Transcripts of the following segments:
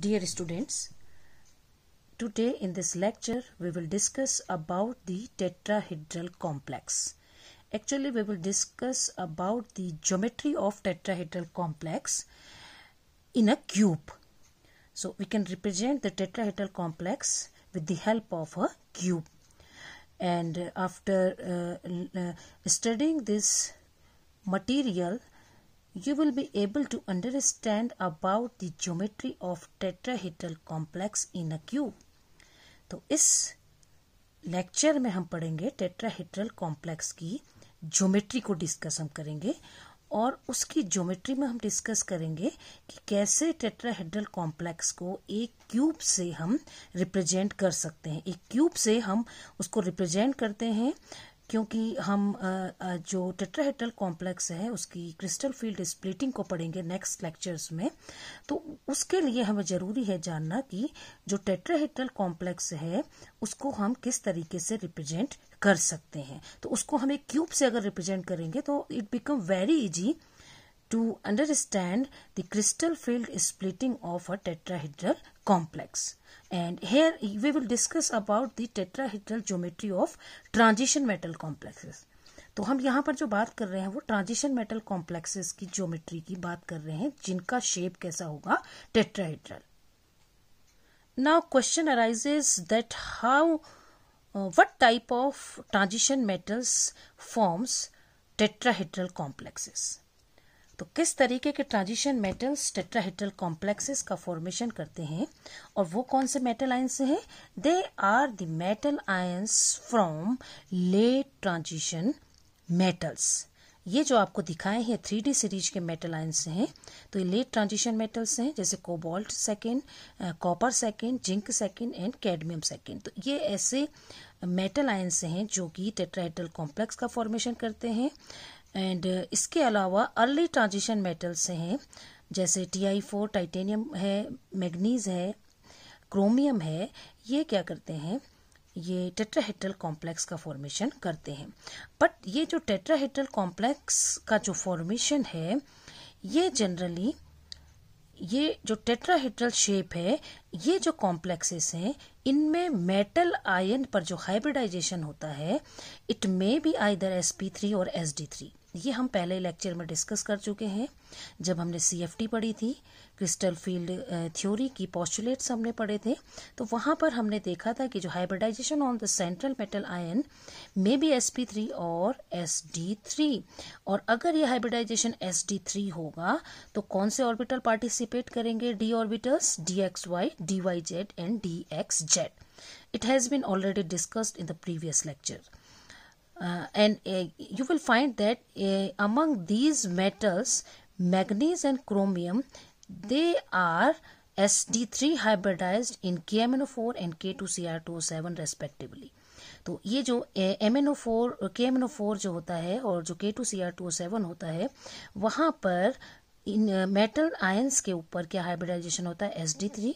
Dear students, today in this lecture we will discuss about the tetrahedral complex. Actually we will discuss about the geometry of tetrahedral complex in a cube. So we can represent the tetrahedral complex with the help of a cube. And after uh, uh studying this material you will be able to understand about the geometry of tetrahedral complex in a cube. तो इस lecture में हम पढ़ेंगे tetrahedral complex की geometry को discuss हम करेंगे और उसकी ज्योमेट्री में हम डिस्कस करेंगे कि कैसे टेट्राहेड्रल कॉम्प्लेक्स को एक क्यूब से हम रिप्रेजेंट कर सकते हैं एक क्यूब से हम उसको रिप्रेजेंट करते हैं क्योंकि हम जो टेट्राहेड्रल कॉम्प्लेक्स है उसकी क्रिस्टल फील्ड स्प्लिटिंग को पढ़ेंगे नेक्स्ट लेक्चर्स में तो उसके लिए हमें ज़रूरी है जानना कि जो टेट्राहेड्रल कॉम्प्लेक्स है उसको हम किस तरीके से रिप्रेजेंट कर सकते हैं तो उसको हम एक क्यूब से अगर रिप्रेजेंट करेंगे तो it become very easy to understand the crystal field splitting of a tetrahedral complex and here we will discuss about the tetrahedral geometry of transition metal complexes तो हम यहाँ पर जो बात कर रहे हैं वो ट्रांजिशन मेटल कॉम्प्लेक्सेस की ज्योमेट्री की बात कर रहे हैं जिनका शेप कैसा होगा tetrahedral now question arises that how what type of transition metals forms tetrahedral complexes तो किस तरीके के ट्रांजिशन मेटल्स टेट्राहेड्रल कॉम्प्लेक्सेस का फॉर्मेशन करते हैं और वो कौन से मेटल आयंस हैं they are the metal ions from late transition metals ये जो आपको दिखाए हैं थ्री डी सीरीज के मेटल आयंस हैं तो ये लेट ट्रांजिशन मेटल्स हैं जैसे cobalt second copper second zinc second and cadmium second तो ये ऐसे मेटल आयंस हैं जो कि टेट्राहेड्रल कॉम्प्लेक्स का फॉर्मेशन करते हैं एंड uh, इसके अलावा अर्ली ट्रांजिशन मेटल्स हैं जैसे टी आई फोर टाइटेनियम है मैगनीज है क्रोमियम है ये क्या करते हैं ये टेट्राहेड्रल कॉम्प्लेक्स का फॉर्मेशन करते हैं बट ये जो टेट्राहेड्रल कॉम्प्लेक्स का जो फॉर्मेशन है ये जनरली ये जो टेट्राहेड्रल शेप है ये जो कॉम्प्लेक्सेस हैं इनमें मेटल आयन पर जो हाइब्रिडाइजेशन होता है it may be either S P three और एस डी थ्री ये हम पहले लेक्चर में डिस्कस कर चुके हैं जब हमने सी पढ़ी थी क्रिस्टल फील्ड थ्योरी की पॉस्टुलेट्स हमने पढ़े थे तो वहाँ पर हमने देखा था कि जो hybridization on the central metal ion may be S P three और एस डी थ्री और अगर ये हाइब्रिडाइजेशन एस डी थ्री होगा तो कौन से ऑर्बिटल पार्टिसिपेट करेंगे D orbitals D X Y D Y Z and D X Z it has been already discussed in the previous lecture uh, and uh, you will find that uh, among these metals manganese and chromium they are sd3 hybridized in kmno4 and k2cr207 respectively तो ये जो M N O four K M N O four जो होता है और जो K two C R two seven होता है वहाँ पर इन मेटल आयंस के ऊपर क्या हाइब्रिडाइजेशन होता है एस डी थ्री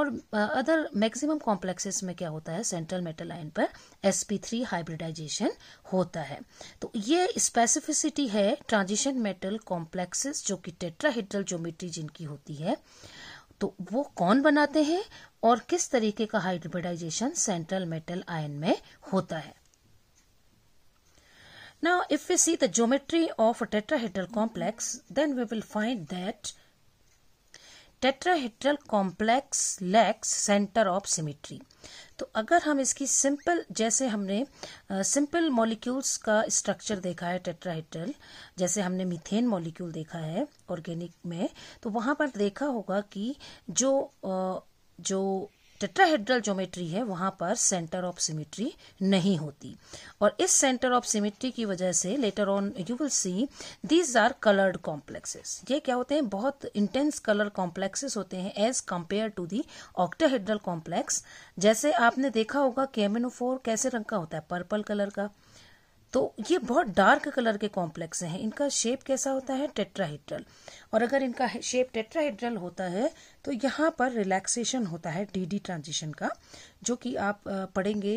और अदर मैक्सिमम कॉम्प्लेक्सेस में क्या होता है सेंट्रल मेटल आयन पर एस पी थ्री हाइब्रिडाइजेशन होता है तो ये स्पेसिफिसिटी है ट्रांजिशन मेटल कॉम्प्लेक्सेस जो कि टेट्राहिड्रल ज्योमेट्री जिनकी होती है तो वो कौन बनाते हैं और किस तरीके का हाइब्रिडाइजेशन सेंट्रल मेटल आयन में होता है Now, if we see the geometry of a tetrahedral complex, then we will find that tetrahedral complex lacks centre of symmetry तो अगर हम इसकी सिंपल जैसे हमने सिंपल uh, मॉलिक्यूल्स का स्ट्रक्चर देखा है टेट्राहेड्रल जैसे हमने मीथेन मॉलिक्यूल देखा है ऑर्गेनिक में तो वहां पर देखा होगा कि जो uh, जो टेट्राहेड्रल ज्योमेट्री है वहां पर सेंटर ऑफ सिमेट्री नहीं होती और इस सेंटर ऑफ सिमेट्री की वजह से later on you will see these are coloured complexes ये क्या होते हैं बहुत इंटेंस कलर कॉम्प्लेक्सेस होते हैं as compare to the octahedral complex जैसे आपने देखा होगा केमिनोफोर कैसे रंग का होता है पर्पल कलर का तो ये बहुत डार्क कलर के कॉम्प्लेक्स हैं इनका शेप कैसा होता है टेट्राहीड्रल और अगर इनका शेप टेट्राहीड्रल होता है तो यहाँ पर रिलैक्सेशन होता है डीडी ट्रांजिशन का जो कि आप पढ़ेंगे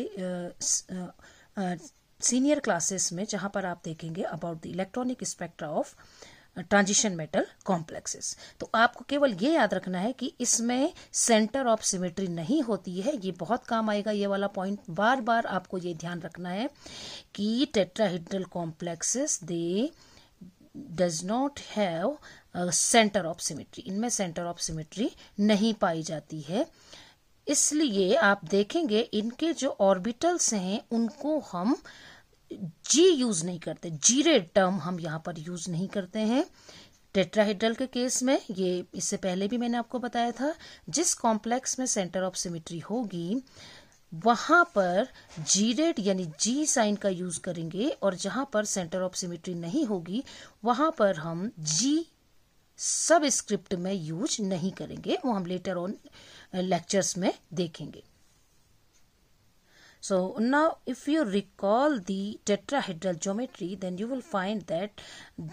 सीनियर क्लासेस में जहाँ पर आप देखेंगे about the electronic spectra of transition metal complexes तो आपको केवल ये याद रखना है कि इसमें सेंटर ऑफ सिमेट्री नहीं होती है ये बहुत काम आएगा ये वाला पॉइंट बार बार आपको ये ध्यान रखना है कि tetrahedral complexes they does not have centre of symmetry इनमें सेंटर ऑफ सिमेट्री नहीं पाई जाती है इसलिए आप देखेंगे इनके जो ऑर्बिटल्स हैं उनको हम uh, जी यूज नहीं करते जीरे टर्म हम यहां पर यूज नहीं करते हैं टेट्राहेड्रल के केस में ये इससे पहले भी मैंने आपको बताया था जिस कॉम्प्लेक्स में सेंटर ऑफ सिमिट्री होगी वहां पर जी रेड यानी जी साइन का यूज करेंगे और जहां पर सेंटर ऑफ सिमिट्री नहीं होगी वहां पर हम जी सब स्क्रिप्ट में यूज नहीं करेंगे वो हम लेटर ऑन लेक्चर्स में देखेंगे So now if you recall the tetrahedral geometry then you will find that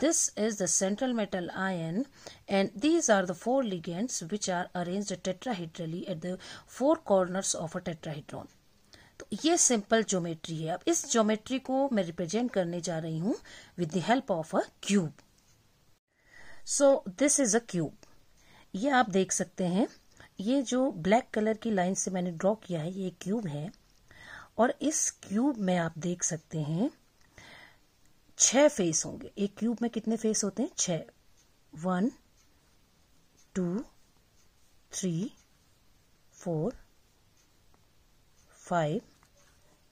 this is the central metal ion and these are the four ligands which are arranged tetrahedrally at the four corners of a tetrahedron. तो ये simple geometry है अब इस geometry को मैं represent करने जा रही हूं with the help of a cube so this is a cube ये आप देख सकते हैं ये जो ब्लैक कलर की लाइन से मैंने ड्रॉ किया है ये क्यूब है और इस क्यूब में आप देख सकते हैं छह फेस होंगे एक क्यूब में कितने फेस होते हैं छ one two three four five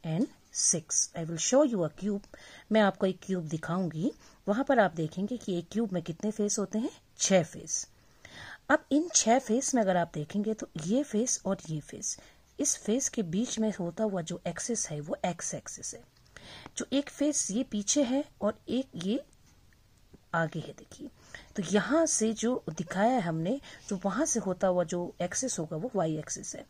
and six I will show you a cube मैं आपको एक क्यूब दिखाऊंगी वहां पर आप देखेंगे कि एक क्यूब में कितने फेस होते हैं छह फेस अब इन छह फेस में अगर आप देखेंगे तो ये फेस और ये फेस इस फेस के बीच में होता हुआ जो एक्सिस है वो एक्स एक्सिस है जो एक फेस ये पीछे है और एक ये आगे है देखिए तो यहां से जो दिखाया है हमने जो तो वहां से होता हुआ जो एक्सेस होगा वो वाई एक्सेस है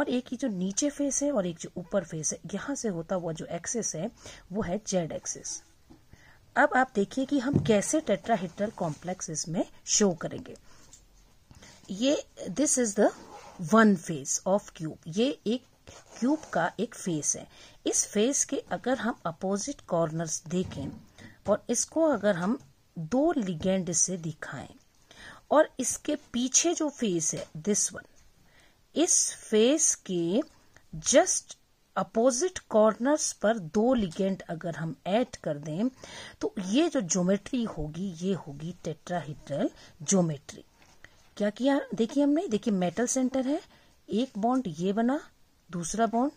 और एक ही जो नीचे फेस है और एक जो ऊपर फेस है यहां से होता हुआ जो एक्सेस है वो है जेड एक्सेस अब आप देखिए कि हम कैसे टेट्राहेड्रल कॉम्प्लेक्स इसमें शो करेंगे ये this is the one face of cube ये एक क्यूब का एक फेस है इस फेस के अगर हम अपोजिट कॉर्नर्स देखें और इसको अगर हम दो लिगेंड से दिखाएं और इसके पीछे जो फेस है दिस वन इस फेस के जस्ट अपोजिट कॉर्नर्स पर दो लिगेंड अगर हम ऐड कर दें तो ये जो ज्योमेट्री होगी ये होगी टेट्राहीड्रल ज्योमेट्री क्या किया देखिए हमने देखिए मेटल सेंटर है एक बॉन्ड ये बना दूसरा बॉन्ड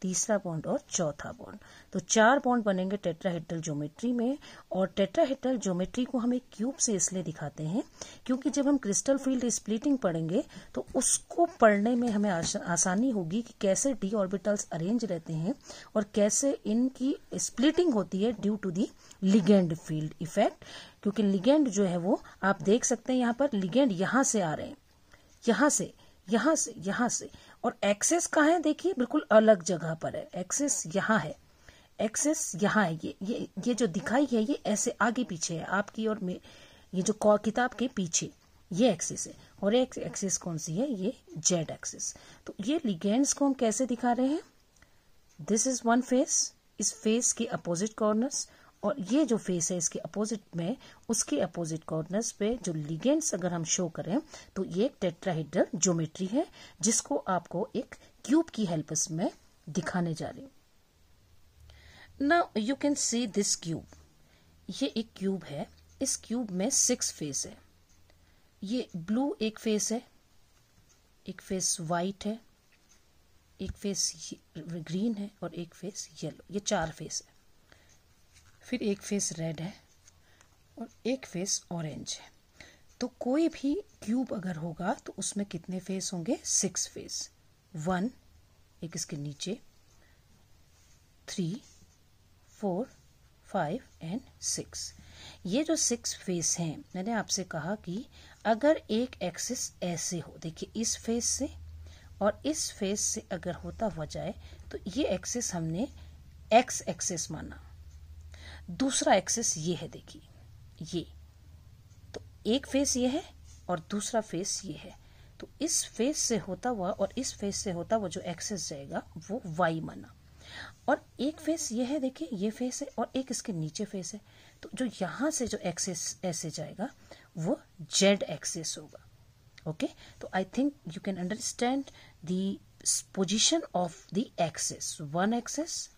तीसरा बॉन्ड और चौथा बॉन्ड तो चार बॉन्ड बनेंगे टेट्राहेड्रल ज्योमेट्री में और टेट्राहेड्रल ज्योमेट्री को हम एक क्यूब से इसलिए दिखाते हैं क्योंकि जब हम क्रिस्टल फील्ड स्प्लिटिंग पढ़ेंगे तो उसको पढ़ने में हमें आसानी होगी कि कैसे डी ऑर्बिटल्स अरेंज रहते हैं और कैसे इनकी स्प्लिटिंग होती है due to the ligand field effect क्योंकि लिगेंड जो है वो आप देख सकते हैं यहाँ पर लिगेंड यहाँ से आ रहे हैं यहाँ से यहाँ से यहाँ से और एक्सेस कहा है देखिए बिल्कुल अलग जगह पर है एक्सेस यहाँ है एक्सेस यहाँ है ये ये ये जो दिखाई है ये ऐसे आगे पीछे है आपकी और ये जो किताब के पीछे ये एक्सेस है और एक एक्सेस कौन सी है ये जेड एक्सेस तो ये लिगेंड्स को हम कैसे दिखा रहे हैं दिस इज वन फेस इस फेस के अपोजिट कॉर्नर्स और ये जो फेस है इसके अपोजिट में उसके अपोजिट कॉर्नर्स पे जो लिगेंड्स अगर हम शो करें तो ये एक टेट्राहीड्रल ज्योमेट्री है जिसको आपको एक क्यूब की हेल्प में दिखाने जा रही हूं ना you can see this cube ये एक क्यूब है इस क्यूब में सिक्स फेस है ये ब्लू एक फेस है एक फेस वाइट है एक फेस ग्रीन है और एक फेस येलो ये चार फेस है फिर एक फेस रेड है और एक फेस ऑरेंज है तो कोई भी क्यूब अगर होगा तो उसमें कितने फेस होंगे सिक्स फेस वन एक इसके नीचे three four five and six ये जो सिक्स फेस हैं मैंने आपसे कहा कि अगर एक एक्सिस ऐसे हो देखिए इस फेस से और इस फेस से अगर होता हुआ जाए तो ये एक्सिस हमने एक्स एक्सिस माना दूसरा एक्सेस ये है देखिए ये तो एक फेस ये है और दूसरा फेस ये है तो इस फेस से होता हुआ और इस फेस से होता हुआ जो एक्सेस जाएगा वो वाई माना और एक फेस ये है देखिए ये फेस है और एक इसके नीचे फेस है तो जो यहां से जो एक्सेस ऐसे जाएगा वो जेड एक्सेस होगा ओके तो I think you can understand the position of the axes one axes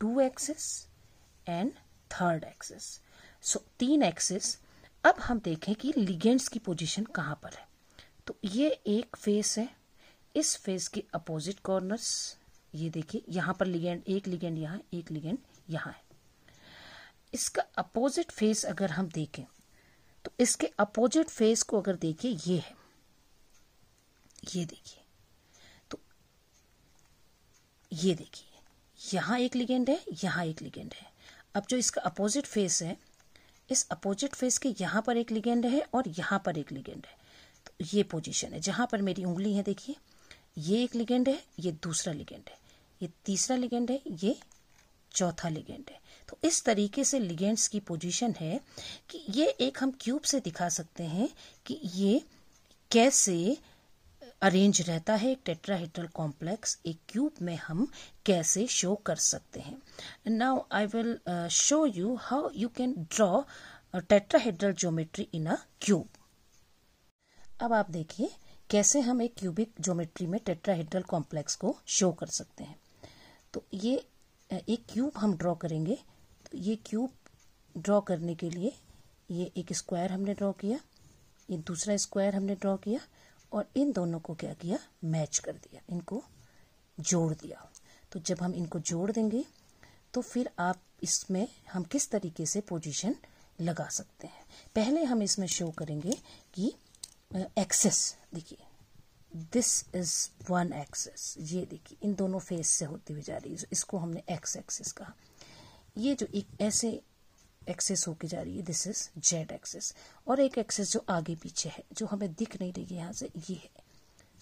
two axes and third axis so तीन एक्सिस अब हम देखें कि लिगेंड्स की पोजीशन कहाँ पर है तो ये एक फेस है इस फेस के अपोजिट कॉर्नर्स ये देखिए यहाँ पर लिगेंड एक लिगेंड यहाँ एक लिगेंड यहाँ है इसका अपोजिट फेस अगर हम देखें तो इसके अपोजिट फेस को अगर देखिए ये है ये देखिए तो ये देखिए यहाँ एक लिगेंड है यहाँ एक लिगेंड है अब जो इसका अपोजिट फेस है इस अपोजिट फेस के यहाँ पर एक लिगेंड है और यहाँ पर एक लिगेंड है तो ये पोजीशन है जहाँ पर मेरी उंगली है देखिए ये एक लिगेंड है ये दूसरा लिगेंड है ये तीसरा लिगेंड है ये चौथा लिगेंड है तो इस तरीके से लिगेंड्स की पोजीशन है कि ये एक हम क्यूब से दिखा सकते हैं कि ये कैसे अरेंज रहता है एक टेट्राहेड्रल कॉम्प्लेक्स एक क्यूब में हम कैसे शो कर सकते हैं now I will show you how you can draw tetrahedral geometry in a cube अब आप देखिए कैसे हम एक क्यूबिक ज्योमेट्री में टेट्राहेड्रल कॉम्प्लेक्स को शो कर सकते हैं तो ये uh, एक क्यूब हम ड्रॉ करेंगे तो ये क्यूब ड्रॉ करने के लिए ये एक स्क्वायर हमने ड्रॉ किया ये दूसरा स्क्वायर हमने ड्रॉ किया और इन दोनों को क्या किया मैच कर दिया इनको जोड़ दिया तो जब हम इनको जोड़ देंगे तो फिर आप इसमें हम किस तरीके से पोजीशन लगा सकते हैं पहले हम इसमें शो करेंगे कि एक्सेस देखिए दिस इज वन एक्सेस ये देखिए इन दोनों फेस से होती हुई जा रही है इसको हमने एक्स एक्सेस कहा ये जो एक ऐसे एक्सेस होकर जा रही है दिस इज जेड एक्सेस और एक एक्सेस जो आगे पीछे है जो हमें दिख नहीं रही है यहां से ये है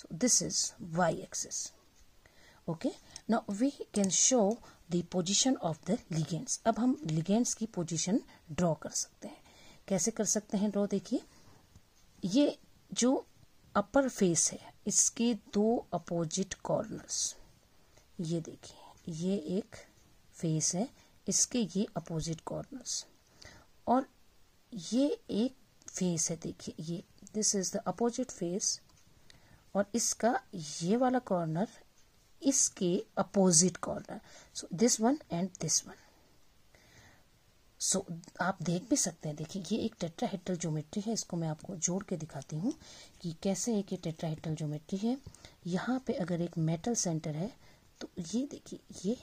so this is Y axes okay now we can show the position of the ligands अब हम लिगेंट्स की पोजिशन ड्रॉ कर सकते हैं कैसे कर सकते हैं ड्रॉ देखिए ये जो अपर फेस है इसके दो अपोजिट कॉर्नर्स ये देखिए ये एक फेस है इसके ये अपोजिट कॉर्नर्स और ये एक फेस है देखिए ये this is the opposite face और इसका ये वाला कॉर्नर इसके opposite corner so this one and this one so आप देख भी सकते हैं देखिए ये एक टेट्राहेड्रल ज्योमेट्री है इसको मैं आपको जोड़ के दिखाती हूँ कि कैसे एक ये टेट्राहेड्रल ज्योमेट्री है यहाँ पे अगर एक मेटल सेंटर है तो ये देखिए ये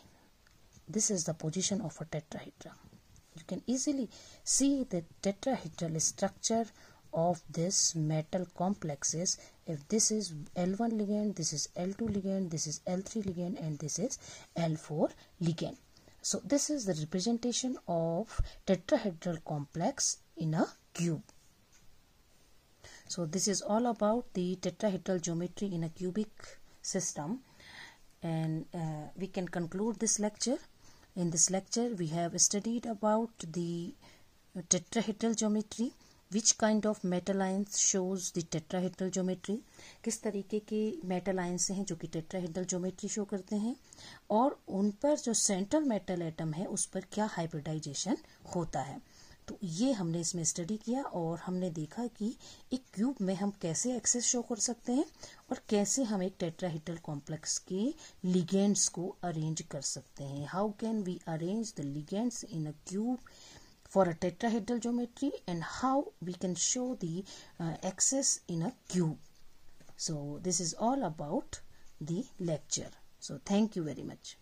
this is the position of a tetrahedra you can easily see the tetrahedral structure of this metal complexes if this is L1 ligand this is L2 ligand this is L3 ligand and this is L4 ligand so this is the representation of tetrahedral complex in a cube so this is all about the tetrahedral geometry in a cubic system and uh, we can conclude this lecture In this lecture, we have studied about the tetrahedral geometry, which kind of metal ions shows the tetrahedral geometry, किस तरीके के metal ions हैं जो कि tetrahedral geometry show करते हैं और उन पर जो central metal atom है उस पर क्या hybridization होता है तो ये हमने इसमें स्टडी किया और हमने देखा कि एक क्यूब में हम कैसे एक्सेस शो कर सकते हैं और कैसे हम एक टेट्राहीटल कॉम्प्लेक्स के लिगेंड्स को अरेंज कर सकते हैं how can we arrange the ligands in a cube for a tetrahedral geometry and how we can show the axes in a cube so this is all about the lecture so thank you very much